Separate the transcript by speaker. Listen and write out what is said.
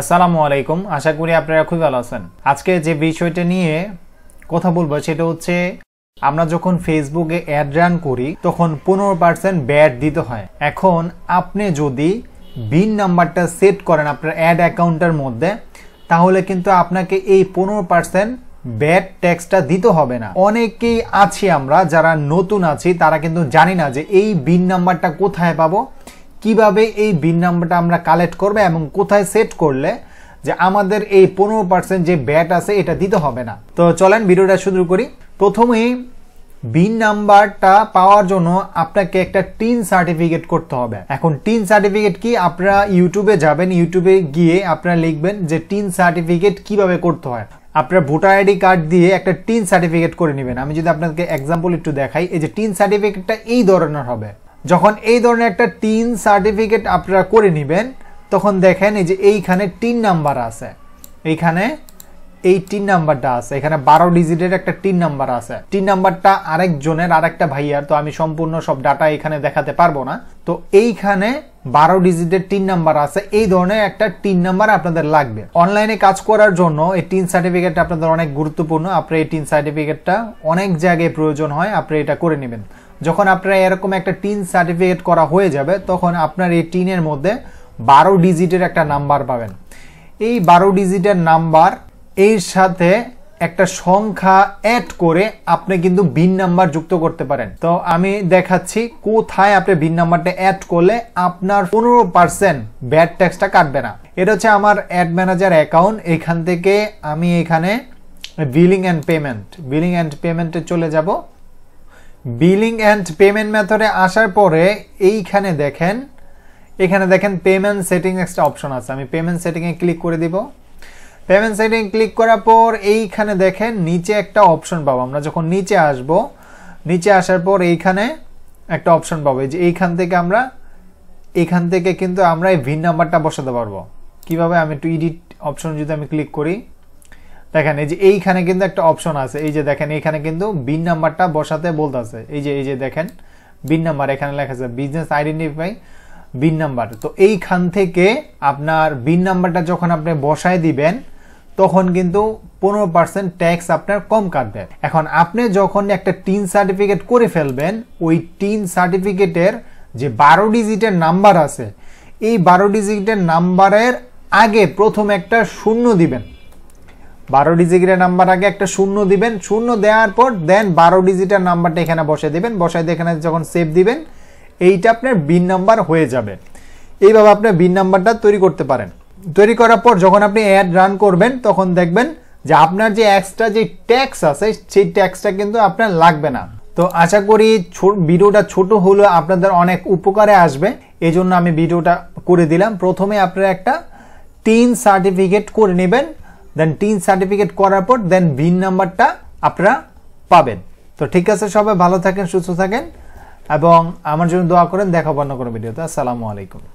Speaker 1: আসসালামু আলাইকুম আশা করি আপনারা খুবই ভালো আছেন আজকে যে বিষয়টা নিয়ে কথা বলবো সেটা হচ্ছে আমরা যখন ফেসবুকে অ্যাড রান করি তখন পনেরো পার্সেন্ট ব্যাড দিতে হয় এখন আপনি যদি বিন নাম্বারটা সেট করেন আপনার অ্যাড অ্যাকাউন্টের মধ্যে তাহলে কিন্তু আপনাকে এই পনেরো পার্সেন্ট ব্যাড ট্যাক্সটা দিতে হবে না অনেকেই আছি আমরা যারা নতুন আছি তারা কিন্তু জানি না যে এই বিন নাম্বারটা কোথায় পাবো কিভাবে এই বিন নাম্বারটা আমরা কালেক্ট করবে এবং কোথায় সেট করলে যে আমাদের এই পনেরো পার্সেন্ট যে ব্যাট আছে এটা দিতে হবে না তো চলেন ভিডিওটা শুরু করি প্রথমেই বিন নাম্বারটা পাওয়ার জন্য আপনাকে একটা টিন সার্টিফিকেট করতে হবে এখন টিন সার্টিফিকেট কি আপনারা ইউটিউবে যাবেন ইউটিউবে গিয়ে আপনারা লিখবেন যে টিন সার্টিফিকেট কিভাবে করতে হয় আপনার ভোটার আইডি কার্ড দিয়ে একটা টিন সার্টিফিকেট করে নেবেন আমি যদি আপনাকে এক্সাম্পল একটু দেখাই এই যে টিন সার্টিফিকেটটা এই ধরনের হবে যখন এই ধরনের একটা টিন সার্টিফিকেট আপনারা করে নেবেন তখন দেখেন এই যে এইখানে টিন নাম্বার আছে এইখানে এই টিন নাম্বারটা আছে এখানে বারো ডিজিটের একটা টিন নাম্বার আছে টিন নাম্বারটা আরেকজনের আরেকটা ভাইয়ার তো আমি সম্পূর্ণ সব ডাটা এখানে দেখাতে পারবো না তো এইখানে বারো ডিজিটের টিন নাম্বার আছে এই ধরনের একটা টিন নাম্বার আপনাদের লাগবে অনলাইনে কাজ করার জন্য এই টিন সার্টিফিকেটটা আপনাদের অনেক গুরুত্বপূর্ণ আপনার এই টিন সার্টিফিকেটটা অনেক জায়গায় প্রয়োজন হয় আপনি এটা করে নেবেন যখন আপনার এরকম একটা টিন সার্টিফিকেট করা হয়ে যাবে তখন আপনার এই টিনের মধ্যে বারো ডিজিটের একটা নাম্বার পাবেন এই বারো ডিজিটের নাম্বার এর সাথে একটা সংখ্যা অ্যাড করে আপনি কিন্তু বিন নাম্বার যুক্ত করতে পারেন তো আমি দেখাচ্ছি কোথায় আপনি বিন নাম্বারটা অ্যাড করলে আপনার পনেরো পার্সেন্ট ব্যাড ট্যাক্সটা কাটবে না এটা হচ্ছে আমার অ্যাড ম্যানেজার অ্যাকাউন্ট এখান থেকে আমি এখানে billing and payment billing and পেমেন্টে চলে যাব বিলিং অ্যান্ড পেমেন্ট মেথডে আসার পরে এইখানে দেখেন এখানে দেখেন পেমেন্ট সেটিং একটা অপশন আছে আমি পেমেন্ট সেটিংয়ে ক্লিক করে দিব পেমেন্ট সেটিং ক্লিক করার পর এইখানে দেখেন নিচে একটা অপশন পাবো আমরা যখন নিচে আসব নিচে আসার পর এইখানে একটা অপশন পাবো যে এইখান থেকে আমরা এইখান থেকে কিন্তু আমরা এই ভিন নাম্বারটা বসাতে পারবো কিভাবে আমি একটু ইডিট অপশন যদি আমি ক্লিক করি দেখেন এই যে এইখানে কিন্তু একটা অপশন আছে এই যে দেখেন এখানে কিন্তু বিন নাম্বারটা বসাতে বলতেছে এই যে এই যে দেখেন বিন নাম্বার এখানে লেখা আছে বিজনেস আইডেন্টিফাই বিন নাম্বার তো এইখান থেকে আপনার বিন নাম্বারটা যখন আপনি বসায় দিবেন তখন কিন্তু পনেরো পার্সেন্ট ট্যাক্স আপনার কম কাটবে এখন আপনি যখন একটা টিন সার্টিফিকেট করে ফেলবেন ওই টিন সার্টিফিকেটের যে বারো ডিজিটের নাম্বার আছে এই বারো ডিজিটের নাম্বারের আগে প্রথম একটা শূন্য দিবেন বারো ডিজিটের নাম্বার আগে একটা শূন্য দিবেন শূন্য দেওয়ার পর দেন বারো ডিজিটের নাম্বারটা এখানে বসে দেবেন বসায় দিয়ে এখানে যখন সেভ দিবেন এইটা আপনার বিন নাম্বার হয়ে যাবে এইভাবে আপনার বিন নাম্বারটা তৈরি করতে পারেন তৈরি করার পর যখন আপনি অ্যাড রান করবেন তখন দেখবেন যে আপনার যে এক্সট্রা যে ট্যাক্স আছে সেই ট্যাক্সটা কিন্তু আপনার লাগবে না তো আশা করি ভিডিওটা ছোট হলেও আপনাদের অনেক উপকারে আসবে এই জন্য আমি ভিডিওটা করে দিলাম প্রথমে আপনারা একটা তিন সার্টিফিকেট করে নেবেন দেন টিন সার্টিফিকেট করার পর দেন ভিন নাম্বারটা আপনারা পাবেন তো ঠিক আছে সবাই ভালো থাকেন সুস্থ থাকেন এবং আমার জন্য দোয়া করেন দেখা বন্ধ করো ভিডিওতে আসসালামু আলাইকুম